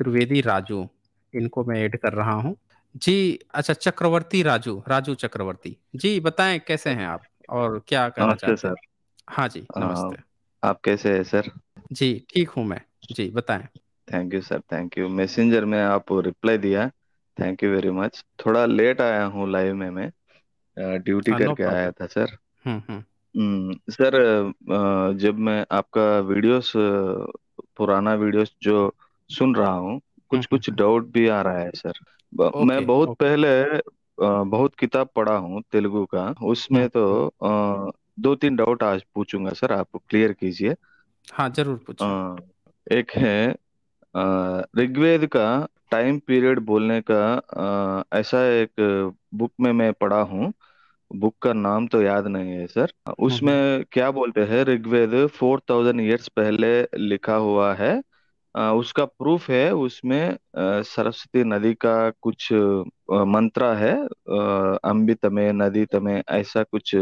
त्रिवेदी राजू इनको मैं ऐड कर रहा हूँ जी अच्छा चक्रवर्ती राजू राजू चक्रवर्ती जी बताएं कैसे हैं आप और क्या करना चाहते हैं सर हाँ जी नमस्ते आप कैसे हैं सर जी ठीक हूँ मैं जी बताएं thank you sir thank you messenger में आप रिप्लाई दिया थैंक यू वेरी मच थोड़ा लेट आया हूँ लाइव में मैं ड्यूटी हाँ, करके आया था सर सर हम्म, हम्म। हम्म, जब मैं आपका वीडियोस पुराना वीडियोस जो सुन रहा हूँ कुछ हम्म, कुछ डाउट हम्म। भी आ रहा है सर मैं ओके बहुत ओके पहले बहुत किताब पढ़ा हूँ तेलुगु का उसमें हम्म, तो दो तीन डाउट आज पूछूंगा सर आप क्लियर कीजिए हाँ जरूर पूछो एक है ऋग्वेद का टाइम पीरियड बोलने का ऐसा एक बुक में मैं पढ़ा हूँ बुक का नाम तो याद नहीं है सर उसमें क्या बोलते हैं ऋग्वेद फोर थाउजेंड ईयर्स पहले लिखा हुआ है उसका प्रूफ है उसमें सरस्वती नदी का कुछ मंत्र है अ, अम्बितमे नदी तमे ऐसा कुछ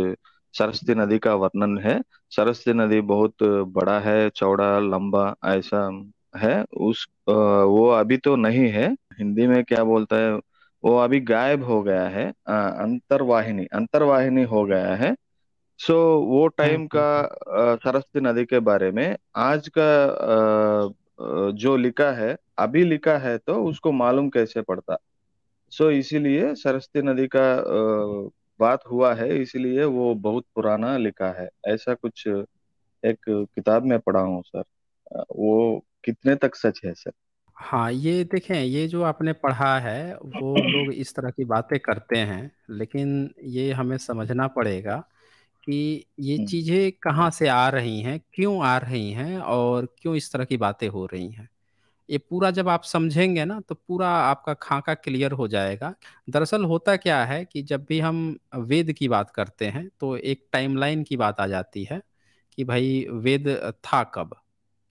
सरस्वती नदी का वर्णन है सरस्वती नदी बहुत बड़ा है चौड़ा लंबा ऐसा है उस वो अभी तो नहीं है हिंदी में क्या बोलता है वो अभी गायब हो गया है अंतरवाहिनी अंतरवाहिनी हो गया है सो वो हाँ, टाइम हाँ, का हाँ। सरस्वती नदी के बारे में आज का जो लिखा है अभी लिखा है तो उसको मालूम कैसे पड़ता सो इसीलिए सरस्वती नदी का बात हुआ है इसीलिए वो बहुत पुराना लिखा है ऐसा कुछ एक किताब में पढ़ा हूँ सर वो कितने तक सच है सर हाँ ये देखें ये जो आपने पढ़ा है वो लोग इस तरह की बातें करते हैं लेकिन ये हमें समझना पड़ेगा कि ये चीज़ें कहाँ से आ रही हैं, क्यों आ रही हैं और क्यों इस तरह की बातें हो रही हैं। ये पूरा जब आप समझेंगे ना, तो पूरा आपका खाका क्लियर हो जाएगा। दरअसल होता क्या है कि जब भी हम वेद की बात करते हैं, तो एक टाइमलाइन की बात आ जाती है कि भाई वेद था कब?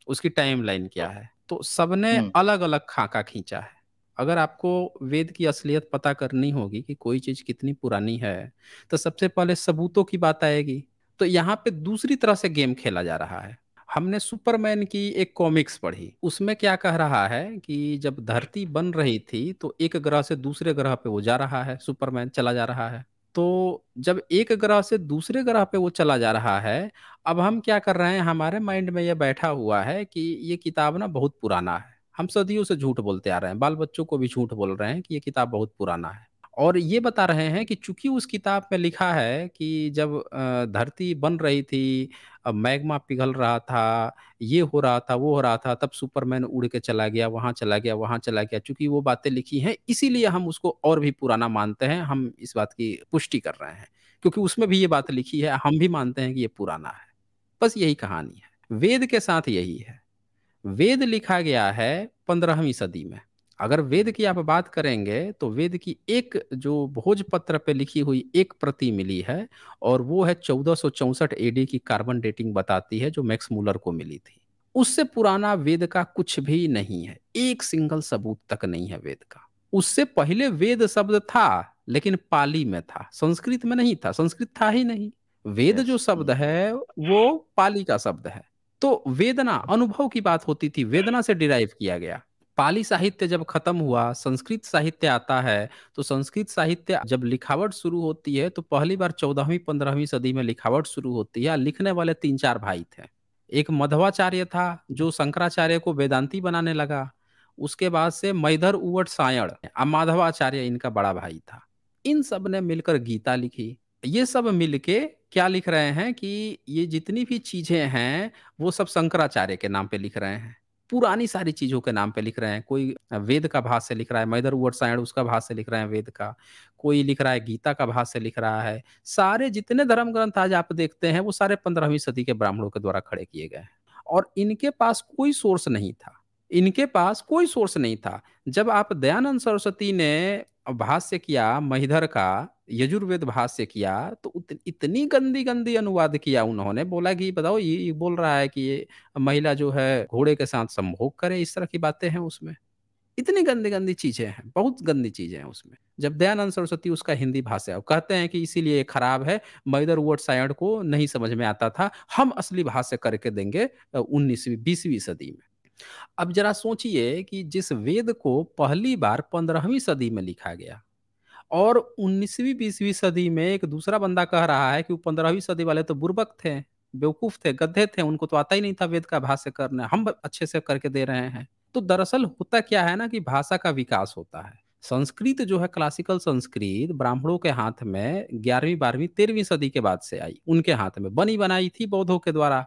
उसकी टाइमलाइन क्या हाँ। है? तो सबने अलग अलग-अलग खाका खींचा है। अगर आपको वेद की असलियत पता करनी होगी कि कोई चीज कितनी पुरानी है तो सबसे पहले सबूतों की बात आएगी तो यहाँ पे दूसरी तरह से गेम खेला जा रहा है हमने सुपरमैन की एक कॉमिक्स पढ़ी उसमें क्या कह रहा है कि जब धरती बन रही थी तो एक ग्रह से दूसरे ग्रह पे वो जा रहा है सुपरमैन चला जा रहा है तो जब एक ग्रह से दूसरे ग्रह पे वो चला जा रहा है अब हम क्या कर रहे हैं हमारे माइंड में ये बैठा हुआ है कि ये किताब ना बहुत पुराना है हम सदियों से झूठ बोलते आ रहे हैं बाल बच्चों को भी झूठ बोल रहे हैं कि ये किताब बहुत पुराना है और ये बता रहे हैं कि चूंकि उस किताब में लिखा है कि जब धरती बन रही थी मैग्मा पिघल रहा था ये हो रहा था वो हो रहा था तब सुपरमैन उड़ के चला गया वहाँ चला गया वहाँ चला गया चूंकि वो बातें लिखी हैं इसीलिए हम उसको और भी पुराना मानते हैं हम इस बात की पुष्टि कर रहे हैं क्योंकि उसमें भी ये बात लिखी है हम भी मानते हैं कि ये पुराना है बस यही कहानी है वेद के साथ यही है वेद लिखा गया है पंद्रहवीं सदी में अगर वेद की आप बात करेंगे तो वेद की एक जो भोजपत्र पे लिखी हुई एक प्रति मिली है और वो है चौदह सौ चौसठ एडी की कार्बन डेटिंग बताती है जो मैक्स मूलर को मिली थी उससे पुराना वेद का कुछ भी नहीं है एक सिंगल सबूत तक नहीं है वेद का उससे पहले वेद शब्द था लेकिन पाली में था संस्कृत में नहीं था संस्कृत था ही नहीं वेद जो शब्द है वो पाली का शब्द है तो वेदना अनुभव की बात होती थी वेदना से डिराइव किया गया पाली साहित्य जब खत्म हुआ संस्कृत साहित्य आता है तो संस्कृत साहित्य जब लिखावट शुरू होती है तो पहली बार चौदहवीं पंद्रहवीं सदी में लिखावट शुरू होती है लिखने वाले तीन चार भाई थे एक मध्वाचार्य था जो शंकराचार्य को वेदांती बनाने लगा उसके बाद से मैधर उवट सायण माधवाचार्य इनका बड़ा भाई था इन सब ने मिलकर गीता लिखी ये सब मिलके क्या लिख रहे हैं कि ये जितनी भी चीजें हैं वो सब शंकराचार्य के नाम पे लिख रहे हैं पुरानी सारी चीजों के नाम पे लिख रहे हैं कोई वेद का भाष्य लिख रहा है मैदर वर्ड उसका भाष्य लिख रहे हैं वेद का कोई लिख रहा है गीता का भाष्य लिख रहा है सारे जितने धर्म ग्रंथ आज आप देखते हैं वो सारे पंद्रहवीं सदी के ब्राह्मणों के द्वारा खड़े किए गए हैं और इनके पास कोई सोर्स नहीं था इनके पास कोई सोर्स नहीं था जब आप दयानंद सरस्वती ने भाष्य किया महिधर का यजुर्वेद भाष्य किया तो इतनी गंदी गंदी अनुवाद किया उन्होंने बोला कि बताओ ये, बोल रहा है कि ये महिला जो है घोड़े के साथ संभोग करे इस तरह की बातें हैं उसमें इतनी गंदी गंदी चीजें हैं बहुत गंदी चीजें हैं उसमें जब दयानंद सरस्वती उसका हिंदी भाषा है कहते हैं कि इसीलिए खराब है मैदर वर्ड सायण को नहीं समझ में आता था हम असली भाष्य करके देंगे उन्नीसवीं बीसवीं सदी में अब जरा सोचिए कि जिस वेद को पहली बार पंद्रहवीं सदी में लिखा गया और उन्नीसवीं बीसवीं सदी में एक दूसरा बंदा कह रहा है कि वो पंद्रहवीं सदी वाले तो बुर्बक थे बेवकूफ थे गधे थे उनको तो आता ही नहीं था वेद का भाष्य करने हम अच्छे से करके दे रहे हैं तो दरअसल होता क्या है ना कि भाषा का विकास होता है संस्कृत जो है क्लासिकल संस्कृत ब्राह्मणों के हाथ में ग्यारहवीं बारहवीं तेरहवीं सदी के बाद से आई उनके हाथ में बनी बनाई थी बौद्धों के द्वारा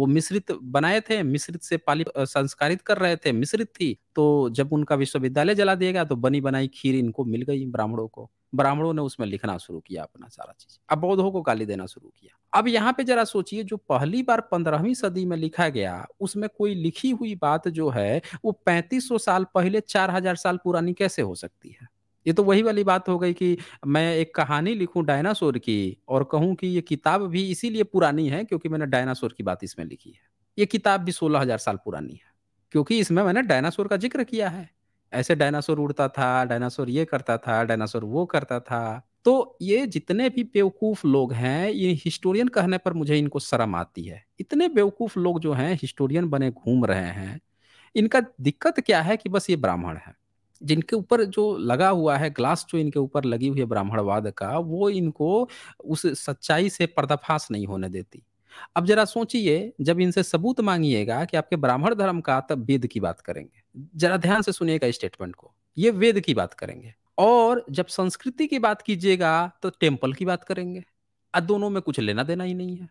वो मिश्रित बनाए थे मिश्रित से पाली संस्कारित कर रहे थे मिश्रित थी तो जब उनका विश्वविद्यालय जला दिया गया तो बनी बनाई खीर इनको मिल गई ब्राह्मणों को ब्राह्मणों ने उसमें लिखना शुरू किया अपना सारा चीज अब बौद्धों को गाली देना शुरू किया अब यहाँ पे जरा सोचिए जो पहली बार पंद्रहवीं सदी में लिखा गया उसमें कोई लिखी हुई बात जो है वो पैंतीस साल पहले चार हजार साल पुरानी कैसे हो सकती है ये तो वही वाली बात हो गई कि मैं एक कहानी लिखूं डायनासोर की और कहूं कि ये किताब भी इसीलिए पुरानी है क्योंकि मैंने डायनासोर की बात इसमें लिखी है ये किताब भी सोलह हजार साल पुरानी है क्योंकि इसमें मैंने डायनासोर का जिक्र किया है ऐसे डायनासोर उड़ता था डायनासोर ये करता था डायनासोर वो करता था तो ये जितने भी बेवकूफ लोग हैं ये हिस्टोरियन कहने पर मुझे इनको शर्म आती है इतने बेवकूफ लोग जो हैं हिस्टोरियन बने घूम रहे हैं इनका दिक्कत क्या है कि बस ये ब्राह्मण है जिनके ऊपर जो लगा हुआ है ग्लास जो इनके ऊपर लगी हुई है ब्राह्मणवाद का वो इनको उस सच्चाई से पर्दाफाश नहीं होने देती अब जरा सोचिए जब इनसे सबूत मांगिएगा कि आपके ब्राह्मण धर्म का तब वेद की बात करेंगे जरा ध्यान से सुनिएगा स्टेटमेंट को ये वेद की बात करेंगे और जब संस्कृति की बात कीजिएगा तो टेम्पल की बात करेंगे दोनों में कुछ लेना देना ही नहीं है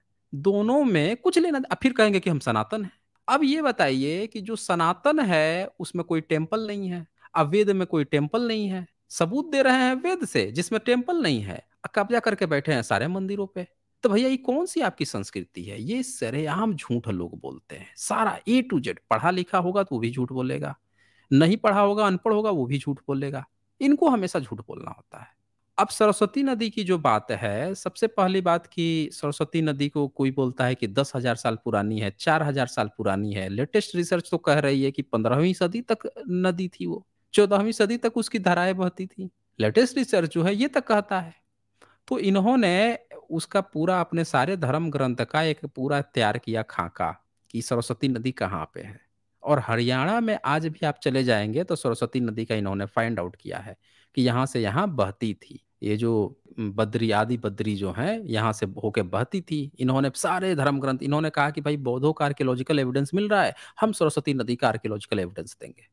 दोनों में कुछ लेना फिर कहेंगे कि हम सनातन हैं अब ये बताइए कि जो सनातन है उसमें कोई टेम्पल नहीं है अब वेद में कोई टेम्पल नहीं है सबूत दे रहे हैं वेद से जिसमें टेम्पल नहीं है कब्जा करके बैठे हैं सारे मंदिरों पे तो भैया ये कौन सी आपकी संस्कृति है ये सरेआम झूठ लोग बोलते हैं सारा ए टू जेड पढ़ा लिखा होगा तो वो भी झूठ बोलेगा नहीं पढ़ा होगा अनपढ़ होगा वो भी झूठ बोलेगा इनको हमेशा झूठ बोलना होता है अब सरस्वती नदी की जो बात है सबसे पहली बात कि सरस्वती नदी को कोई बोलता है कि दस हजार साल पुरानी है चार हजार साल पुरानी है लेटेस्ट रिसर्च तो कह रही है कि पंद्रहवीं सदी तक नदी थी वो चौदहवीं सदी तक उसकी धाराएं बहती थी लेटेस्ट रिसर्च जो है ये तक कहता है तो इन्होंने उसका पूरा अपने सारे धर्म ग्रंथ का एक पूरा तैयार किया खाका कि सरस्वती नदी कहाँ पे है और हरियाणा में आज भी आप चले जाएंगे तो सरस्वती नदी का इन्होंने फाइंड आउट किया है कि यहाँ से यहाँ बहती थी ये जो बद्री आदि बद्री जो है यहाँ से होके बहती थी इन्होंने सारे धर्म ग्रंथ इन्होंने कहा कि भाई बौद्धों का आर्कियोलॉजिकल एविडेंस मिल रहा है हम सरस्वती नदी का आर्कियोलॉजिकल एविडेंस देंगे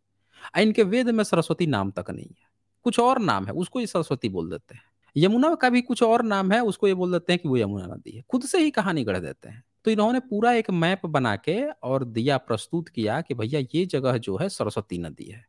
इनके वेद में सरस्वती नाम तक नहीं है कुछ और नाम है उसको ये सरस्वती बोल देते हैं यमुना का भी कुछ और नाम है उसको ये बोल देते हैं कि वो यमुना नदी है खुद से ही कहानी गढ़ देते हैं तो इन्होंने पूरा एक मैप बना के और दिया प्रस्तुत किया कि भैया ये जगह जो है सरस्वती नदी है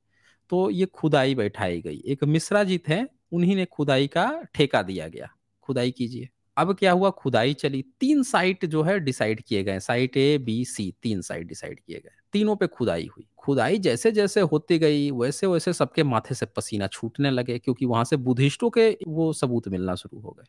तो ये खुदाई बैठाई गई एक मिश्रा जी थे उन्हीं ने खुदाई का ठेका दिया गया खुदाई कीजिए अब क्या हुआ खुदाई चली तीन साइट जो है डिसाइड किए गए साइट ए बी सी तीन साइट डिसाइड किए गए तीनों पे खुदाई हुई खुदाई जैसे जैसे होती गई वैसे वैसे सबके माथे से पसीना छूटने लगे क्योंकि वहां से बुद्धिस्टों के वो सबूत मिलना शुरू हो गए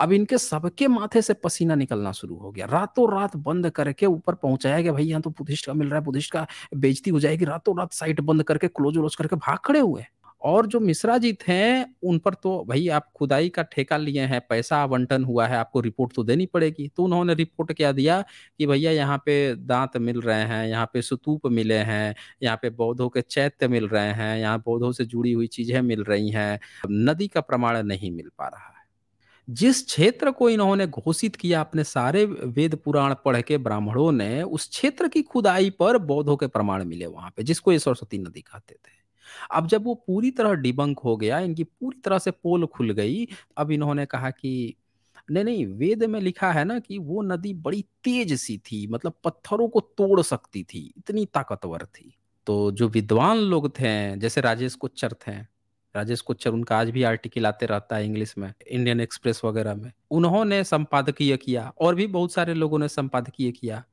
अब इनके सबके माथे से पसीना निकलना शुरू हो गया रातों रात बंद करके ऊपर पहुंचाया गया भाई यहाँ तो बुद्धिस्ट का मिल रहा है बुद्धिस्ट का बेजती हो जाएगी रातों रात साइट बंद करके क्लोज व्लोज करके भाग खड़े हुए और जो मिश्रा जी थे उन पर तो भाई आप खुदाई का ठेका लिए हैं पैसा आवंटन हुआ है आपको रिपोर्ट तो देनी पड़ेगी तो उन्होंने रिपोर्ट क्या दिया कि भैया यहाँ पे दांत मिल रहे हैं यहाँ पे सुतूप मिले हैं यहाँ पे बौद्धों के चैत्य मिल रहे हैं यहाँ बौद्धों से जुड़ी हुई चीजें मिल रही हैं नदी का प्रमाण नहीं मिल पा रहा है जिस क्षेत्र को इन्होंने घोषित किया अपने सारे वेद पुराण पढ़ के ब्राह्मणों ने उस क्षेत्र की खुदाई पर बौद्धों के प्रमाण मिले वहां पे जिसको ये सरस्वती नदी कहते थे अब जब वो पूरी तरह डिबंक हो गया, इनकी पूरी तरह से पोल खुल गई, अब इन्होंने कहा कि नहीं, नहीं वेद में लिखा है ना कि वो नदी बड़ी तेज़-सी थी, मतलब पत्थरों को तोड़ सकती थी, इतनी ताकतवर थी। तो जो विद्वान लोग थे, जैसे राजेश कुच्चर थे, राजेश कुच्चर उनका आज भी आर्टिकल आते रहता है इंग्लिश में, इंडियन एक्सप्रेस वगैरह में। उन्होंने संपादकीय किया और भी बहुत सारे लोगों ने संपादकीय किया।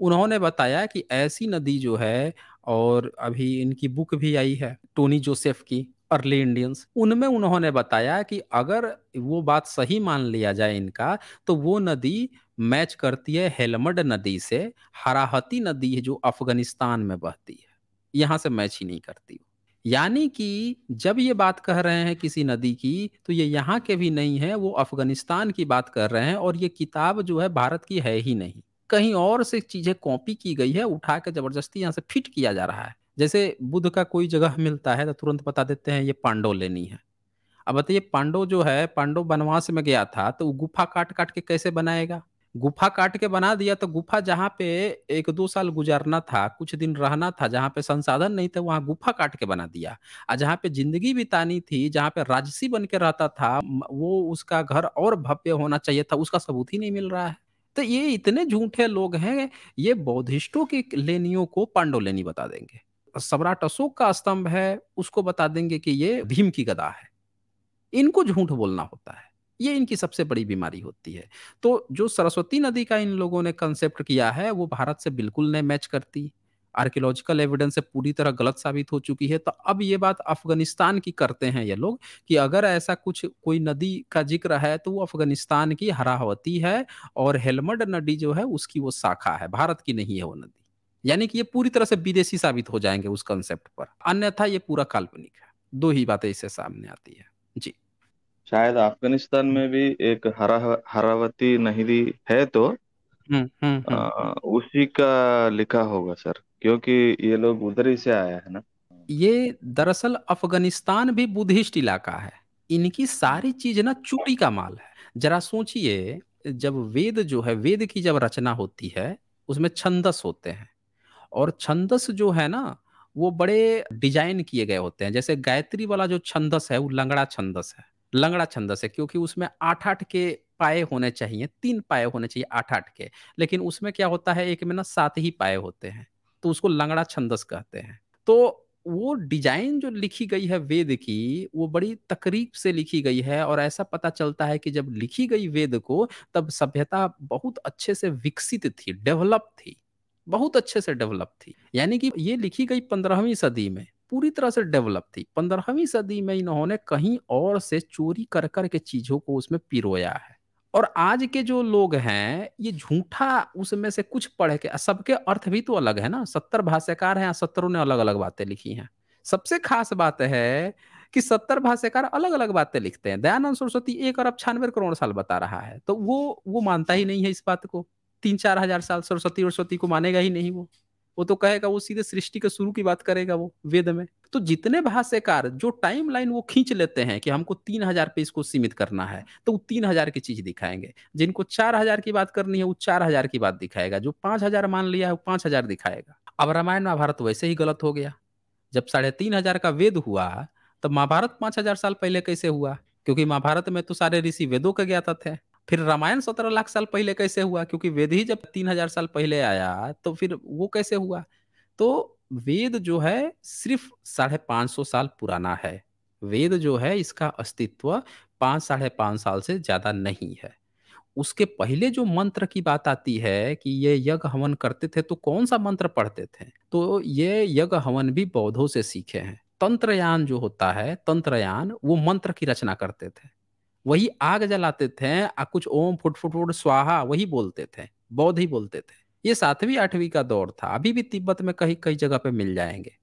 उन्होंने बताया कि ऐसी नदी जो है और अभी इनकी बुक भी आई है टोनी जोसेफ की अर्ली इंडियंस उनमें उन्होंने बताया कि अगर वो बात सही मान लिया जाए इनका तो वो नदी मैच करती है हेलमड नदी से हराहती नदी है जो अफगानिस्तान में बहती है यहाँ से मैच ही नहीं करती यानी कि जब ये बात कह रहे हैं किसी नदी की तो ये यहाँ के भी नहीं है वो अफगानिस्तान की बात कर रहे हैं और ये किताब जो है भारत की है ही नहीं कहीं और से चीजें कॉपी की गई है उठा के जबरदस्ती यहाँ से फिट किया जा रहा है जैसे बुद्ध का कोई जगह मिलता है तो तुरंत बता देते हैं ये पांडव लेनी है अब बताइए पांडव जो है पांडव वनवास में गया था तो गुफा काट काट के कैसे बनाएगा गुफा काट के बना दिया तो गुफा जहाँ पे एक दो साल गुजारना था कुछ दिन रहना था जहाँ पे संसाधन नहीं थे वहाँ गुफा काट के बना दिया और जहाँ पे जिंदगी बितानी थी जहाँ पे राजसी बन के रहता था वो उसका घर और भव्य होना चाहिए था उसका सबूत ही नहीं मिल रहा है तो ये इतने झूठे लोग हैं ये बौद्धिस्टों की लेनियों को पांडव लेनी बता देंगे सम्राट अशोक का स्तंभ है उसको बता देंगे कि ये भीम की गदा है इनको झूठ बोलना होता है ये इनकी सबसे बड़ी बीमारी होती है तो जो सरस्वती नदी का इन लोगों ने कंसेप्ट किया है वो भारत से बिल्कुल नहीं मैच करती आर्कियोलॉजिकल एविडेंस से पूरी तरह गलत साबित हो चुकी है तो अब ये बात अफगानिस्तान की करते हैं ये लोग कि अगर ऐसा कुछ कोई नदी का जिक्र है तो वो अफगानिस्तान की हरावती है और हेलमड नदी जो है उसकी वो शाखा है भारत की नहीं है वो नदी यानी कि ये पूरी तरह से विदेशी साबित हो जाएंगे उस कंसेप्ट पर अन्यथा ये पूरा काल्पनिक है दो ही बातें इससे सामने आती है जी शायद अफगानिस्तान में भी एक हरा हरावती नहरी है तो हुँ, हुँ, हुँ. आ, उसी का लिखा होगा सर क्योंकि ये लोग उधर ही से आया है ना ये दरअसल अफगानिस्तान भी बुद्धिस्ट इलाका है इनकी सारी चीज ना चोरी का माल है जरा सोचिए जब वेद जो है वेद की जब रचना होती है उसमें छंदस होते हैं और छंदस जो है ना वो बड़े डिजाइन किए गए होते हैं जैसे गायत्री वाला जो छंदस है वो लंगड़ा छंदस है लंगड़ा छंदस है क्योंकि उसमें आठ आठ के पाए होने चाहिए तीन पाए होने चाहिए आठ आठ के लेकिन उसमें क्या होता है एक में ना सात ही पाए होते हैं तो उसको लंगड़ा छंदस कहते हैं तो वो डिजाइन जो लिखी गई है वेद की वो बड़ी तकरीब से लिखी गई है और ऐसा पता चलता है कि जब लिखी गई वेद को तब सभ्यता बहुत अच्छे से विकसित थी डेवलप थी बहुत अच्छे से डेवलप थी यानी कि ये लिखी गई पंद्रहवीं सदी में पूरी तरह से डेवलप थी पंद्रहवीं सदी में इन्होंने कहीं और से चोरी कर कर के चीजों को उसमें पिरोया है और आज के जो लोग हैं ये झूठा उसमें से कुछ पढ़ के सबके अर्थ भी तो अलग है ना सत्तर भाष्यकार हैं सत्तरों ने अलग अलग बातें लिखी हैं सबसे खास बात है कि सत्तर भाष्यकार अलग अलग बातें लिखते हैं दयानंद सरस्वती एक अरब छानवे करोड़ साल बता रहा है तो वो वो मानता ही नहीं है इस बात को तीन चार हजार साल सरस्वती वरस्वती को मानेगा ही नहीं वो वो तो कहेगा वो सीधे सृष्टि के शुरू की बात करेगा वो वेद में तो जितने भाष्यकार जो टाइम लाइन वो खींच लेते हैं कि हमको तीन हजार पे इसको सीमित करना है तो वो तीन हजार की चीज दिखाएंगे जिनको चार हजार की बात करनी है वो चार हजार की बात दिखाएगा जो पांच हजार मान लिया है वो पांच हजार दिखाएगा अब रामायण महाभारत वैसे ही गलत हो गया जब साढ़े तीन हजार का वेद हुआ तब महाभारत पांच हजार साल पहले कैसे हुआ क्योंकि महाभारत में तो सारे ऋषि वेदों के ज्ञाता थे फिर रामायण सत्रह लाख साल पहले कैसे हुआ क्योंकि वेद ही जब तीन हजार साल पहले आया तो फिर वो कैसे हुआ तो वेद जो है सिर्फ साढ़े पांच सौ साल पुराना है वेद जो है इसका अस्तित्व पांच साढ़े पांच साल से ज़्यादा नहीं है उसके पहले जो मंत्र की बात आती है कि ये यज्ञ हवन करते थे तो कौन सा मंत्र पढ़ते थे तो ये यज्ञ हवन भी बौद्धों से सीखे हैं तंत्रयान जो होता है तंत्रयान वो मंत्र की रचना करते थे वही आग जलाते थे कुछ ओम फुट फुट फुट स्वाहा वही बोलते थे बौद्ध ही बोलते थे ये सातवीं आठवीं का दौर था अभी भी तिब्बत में कहीं कई जगह पे मिल जाएंगे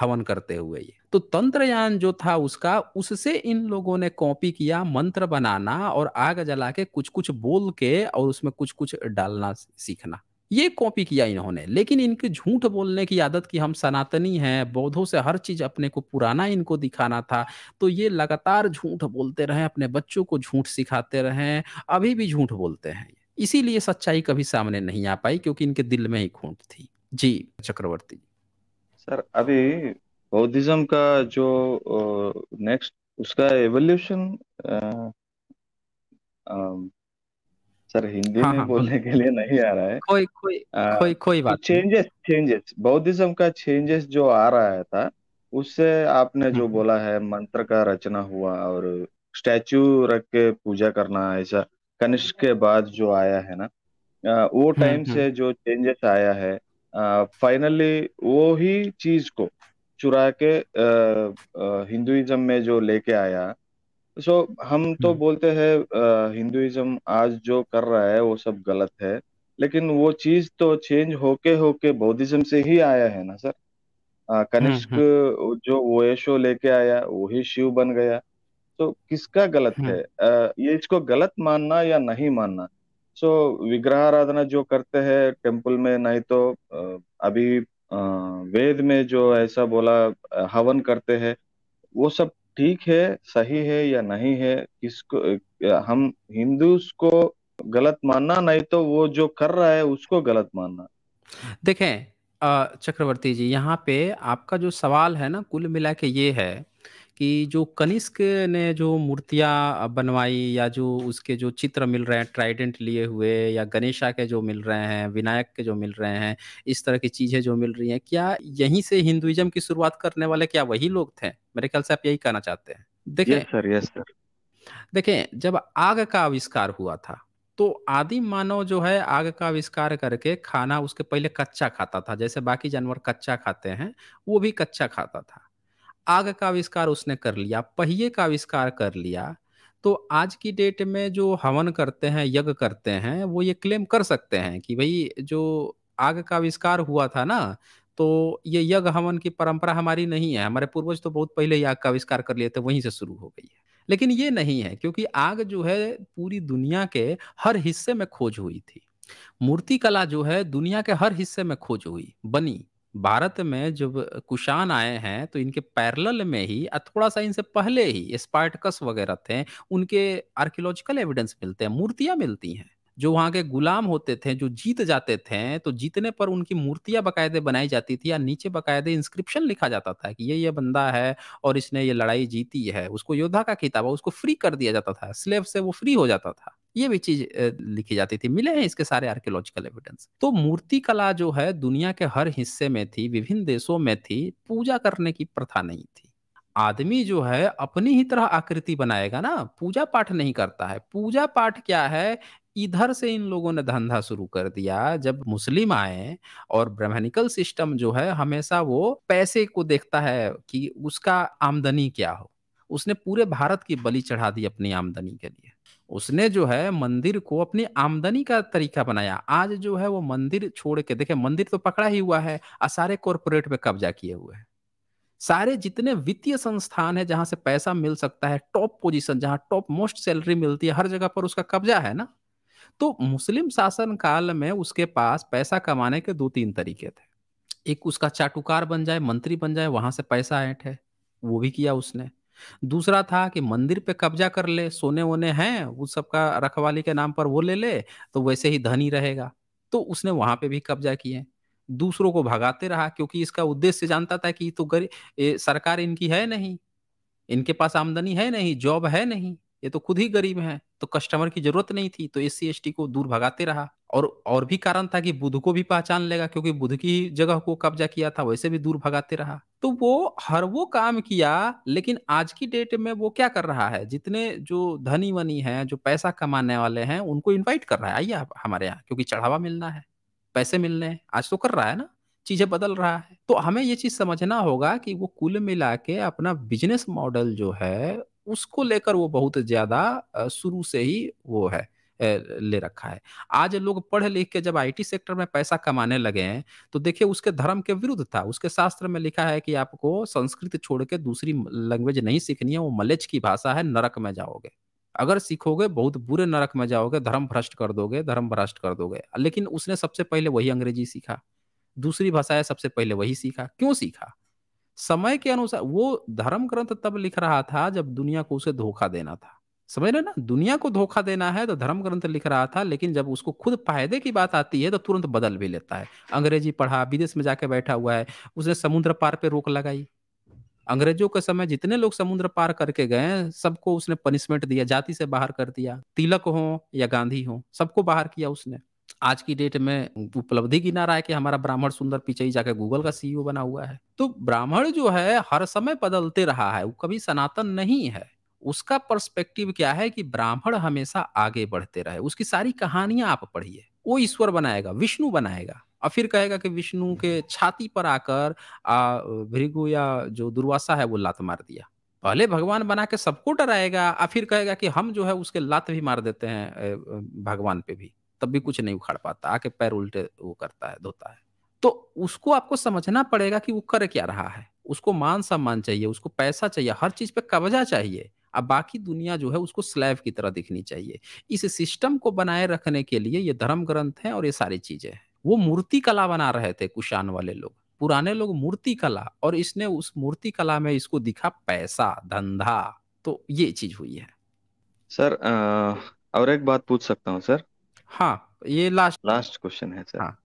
हवन करते हुए ये तो तंत्रयान जो था उसका उससे इन लोगों ने कॉपी किया मंत्र बनाना और आग जला के कुछ कुछ बोल के और उसमें कुछ कुछ डालना सीखना ये कॉपी किया इन्होंने लेकिन इनके झूठ बोलने की आदत की हम सनातनी हैं बौद्धों से हर चीज अपने को पुराना इनको दिखाना था तो ये लगातार झूठ बोलते रहे अपने बच्चों को झूठ सिखाते रहे अभी भी झूठ बोलते हैं इसीलिए सच्चाई कभी सामने नहीं आ पाई क्योंकि इनके दिल में ही खूंट थी जी चक्रवर्ती सर अभी बौद्धिज्म का जो नेक्स्ट उसका एवोल्यूशन सर हिंदी हाँ, में हाँ, बोलने के लिए नहीं आ रहा है कोई कोई आ, कोई कोई तो बात चेंजेस चेंजेस बौद्धिज्म का चेंजेस जो आ रहा था उससे आपने जो हम्म, हम्म। बोला है मंत्र का रचना हुआ और स्टैचू रख के पूजा करना ऐसा कनिष्क के बाद जो आया है ना वो टाइम हम्म, से जो चेंजेस आया है फाइनली वो ही चीज को चुरा के हिंदुइज्म में जो लेके आया सो हम तो हम्म। बोलते हैं हिंदुइज्म आज जो कर रहा है वो सब गलत है लेकिन वो चीज तो चेंज होके होके बौद्धिज्म से ही आया है ना सर कनिष्क हम्म, हम्म। जो जो ओशो लेके आया वही शिव बन गया तो किसका गलत है हम्म, ये इसको गलत मानना या नहीं मानना सो विग्रह आराधना जो करते हैं टेम्पल में नहीं तो अभी अ, वेद में जो ऐसा बोला हवन करते हैं वो सब ठीक है सही है या नहीं है इसको हम हिंदू को गलत मानना नहीं तो वो जो कर रहा है उसको गलत मानना देखें चक्रवर्ती जी यहाँ पे आपका जो सवाल है ना कुल मिला के ये है कि जो कनिष्क ने जो मूर्तियां बनवाई या जो उसके जो चित्र मिल रहे हैं ट्राइडेंट लिए हुए या गणेशा के जो मिल रहे हैं विनायक के जो मिल रहे हैं इस तरह की चीज़ें जो मिल रही हैं क्या यहीं से हिंदुइज्म की शुरुआत करने वाले क्या वही लोग थे मेरे ख्याल से आप यही कहना चाहते हैं देखें सर यस सर देखें जब आग का आविष्कार हुआ था तो आदि मानव जो है आग का आविष्कार करके खाना उसके पहले कच्चा खाता था जैसे बाकी जानवर कच्चा खाते हैं वो भी कच्चा खाता था आग का आविष्कार उसने कर लिया पहिए का आविष्कार कर लिया तो आज की डेट में जो हवन करते हैं यज्ञ करते हैं वो ये क्लेम कर सकते हैं कि भाई जो आग का आविष्कार हुआ था ना तो ये यज्ञ हवन की परंपरा हमारी नहीं है हमारे पूर्वज तो बहुत पहले ही आग का आविष्कार कर लिए थे वहीं से शुरू हो गई है लेकिन ये नहीं है क्योंकि आग जो है पूरी दुनिया के हर हिस्से में खोज हुई थी मूर्ति कला जो है दुनिया के हर हिस्से में खोज हुई बनी भारत में जब कुशान आए हैं तो इनके पैरल में ही थोड़ा सा इनसे पहले ही स्पार्टकस वगैरह थे उनके आर्कियोलॉजिकल एविडेंस मिलते हैं मूर्तियां मिलती हैं जो वहाँ के गुलाम होते थे जो जीत जाते थे तो जीतने पर उनकी मूर्तियां बकायदे बनाई जाती थी या नीचे बकायदे इंस्क्रिप्शन लिखा जाता था कि ये ये बंदा है और इसने ये लड़ाई जीती है उसको योद्धा का खिताब उसको फ्री कर दिया जाता था स्लेब से वो फ्री हो जाता था ये भी चीज लिखी जाती थी मिले हैं इसके सारे आर्कियोलॉजिकल एविडेंस तो मूर्ति कला जो है दुनिया के हर हिस्से में थी विभिन्न देशों में थी पूजा करने की प्रथा नहीं थी आदमी जो है अपनी ही तरह आकृति बनाएगा ना पूजा पाठ नहीं करता है पूजा पाठ क्या है इधर से इन लोगों ने धंधा शुरू कर दिया जब मुस्लिम आए और ब्रह्मनिकल सिस्टम जो है हमेशा वो पैसे को देखता है कि उसका आमदनी क्या हो उसने पूरे भारत की बलि चढ़ा दी अपनी आमदनी के लिए उसने जो है मंदिर को अपनी आमदनी का तरीका बनाया आज जो है वो मंदिर छोड़ के देखे मंदिर तो पकड़ा ही हुआ है और सारे कॉरपोरेट में कब्जा किए हुए हैं सारे जितने वित्तीय संस्थान है जहां से पैसा मिल सकता है टॉप पोजीशन जहां टॉप मोस्ट सैलरी मिलती है हर जगह पर उसका कब्जा है ना तो मुस्लिम शासन काल में उसके पास पैसा कमाने के दो तीन तरीके थे एक उसका चाटुकार बन जाए मंत्री बन जाए वहां से पैसा ऐठ है वो भी किया उसने दूसरा था कि मंदिर पे कब्जा कर ले सोने वोने हैं उस सबका रखवाली के नाम पर वो ले ले तो वैसे ही धनी रहेगा तो उसने वहां पे भी कब्जा किए दूसरों को भगाते रहा क्योंकि इसका उद्देश्य जानता था कि तो गरीब सरकार इनकी है नहीं इनके पास आमदनी है नहीं जॉब है नहीं ये तो खुद ही गरीब हैं तो कस्टमर की जरूरत नहीं थी तो एस सी को दूर भगाते रहा और और भी कारण था कि बुद्ध को भी पहचान लेगा क्योंकि बुद्ध की जगह को कब्जा किया था वैसे भी दूर भगाते रहा तो वो हर वो काम किया लेकिन आज की डेट में वो क्या कर रहा है? जितने जो धनी-वनी हैं, जो पैसा कमाने वाले हैं, उनको इनवाइट कर रहा है, आइए आप हमारे यहाँ क्योंकि चढ़ावा मिलना है, पैसे मिलने हैं। आज तो कर रहा है ना, चीज़ें बदल रहा है। तो हमें ये चीज़ समझना होगा कि वो कुल मिला के अपना बिज़नेस मॉडल जो है, उसको लेकर वो बहुत ज़्यादा शुरू से ही वो है। ले रखा है आज लोग पढ़ लिख के जब आईटी सेक्टर में पैसा कमाने लगे हैं तो देखिए उसके धर्म के विरुद्ध था उसके शास्त्र में लिखा है कि आपको संस्कृत छोड़ के दूसरी लैंग्वेज नहीं सीखनी है वो मलेच की भाषा है नरक में जाओगे अगर सीखोगे बहुत बुरे नरक में जाओगे धर्म भ्रष्ट कर दोगे धर्म भ्रष्ट कर दोगे लेकिन उसने सबसे पहले वही अंग्रेजी सीखा दूसरी भाषाएं सबसे पहले वही सीखा क्यों सीखा समय के अनुसार वो धर्म ग्रंथ तब लिख रहा था जब दुनिया को उसे धोखा देना था समझ रहे ना दुनिया को धोखा देना है तो धर्म ग्रंथ लिख रहा था लेकिन जब उसको खुद फायदे की बात आती है तो तुरंत बदल भी लेता है अंग्रेजी पढ़ा विदेश में जाके बैठा हुआ है उसने समुद्र पार पे रोक लगाई अंग्रेजों के समय जितने लोग समुद्र पार करके गए सबको उसने पनिशमेंट दिया जाति से बाहर कर दिया तिलक हो या गांधी हो सबको बाहर किया उसने आज की डेट में उपलब्धि गिना रहा है कि हमारा ब्राह्मण सुंदर पीछे ही जाकर गूगल का सीईओ e बना हुआ है तो ब्राह्मण जो है हर समय बदलते रहा है वो कभी सनातन नहीं है उसका पर्सपेक्टिव क्या है कि ब्राह्मण हमेशा आगे बढ़ते रहे उसकी सारी कहानियां आप पढ़िए वो ईश्वर बनाएगा विष्णु बनाएगा और फिर कहेगा कि विष्णु के छाती पर आकर भृगु या जो दुर्वासा है वो लात मार दिया पहले भगवान बना के सबको डराएगा और फिर कहेगा कि हम जो है उसके लात भी मार देते हैं भगवान पे भी तब भी कुछ नहीं उखाड़ पाता आके पैर उल्टे वो करता है धोता है तो उसको आपको समझना पड़ेगा कि वो कर क्या रहा है उसको मान सम्मान चाहिए उसको पैसा चाहिए हर चीज पे कब्जा चाहिए अब बाकी दुनिया जो है उसको स्लैब की तरह दिखनी चाहिए इस सिस्टम को बनाए रखने के लिए ये धर्म ग्रंथ है और ये सारी चीजें हैं वो मूर्ति कला बना रहे थे कुशान वाले लोग पुराने लोग मूर्ति कला और इसने उस मूर्ति कला में इसको दिखा पैसा धंधा तो ये चीज हुई है सर आ, और एक बात पूछ सकता हूँ सर हाँ ये लास्ट लास्ट क्वेश्चन है सर हाँ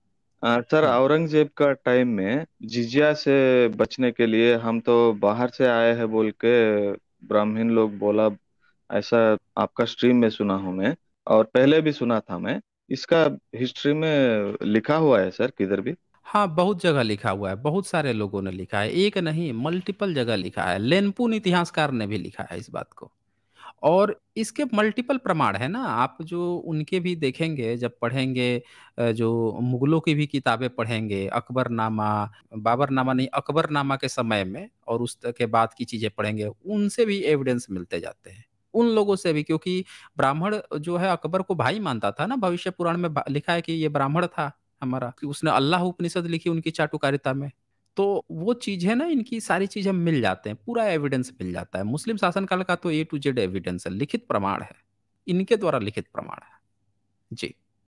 आ, सर हाँ। औरंगजेब का टाइम में जिजिया से बचने के लिए हम तो बाहर से आए हैं बोल के ब्राह्मीण लोग बोला ऐसा आपका स्ट्रीम में सुना हूं मैं और पहले भी सुना था मैं इसका हिस्ट्री में लिखा हुआ है सर किधर भी हाँ बहुत जगह लिखा हुआ है बहुत सारे लोगों ने लिखा है एक नहीं मल्टीपल जगह लिखा है लेनपुन इतिहासकार ने भी लिखा है इस बात को और इसके मल्टीपल प्रमाण है ना, आप जो उनके भी देखेंगे जब पढ़ेंगे जो मुगलों की भी किताबें पढ़ेंगे, अकबरनामा, बाबरनामा नहीं अकबरनामा के समय में और उस के बाद की चीज़ें पढ़ेंगे, उनसे भी एविडेंस मिलते जाते हैं। उन लोगों से भी क्योंकि ब्राह्मण जो है अकबर को भाई मानता था ना, भविष्य पुराण में लिखा है कि ये ब्राह्मण था हमारा, कि उसने अल्लाह उपनिषद लिखी उनकी चाटुकारिता में। तो वो चीज़ है ना इनकी सारी चीजें मिल जाते हैं पूरा एविडेंस मिल जाता है मुस्लिम शासनकाल का तो ए टू जेड एविडेंस है लिखित प्रमाण है इनके द्वारा लिखित प्रमाण है जी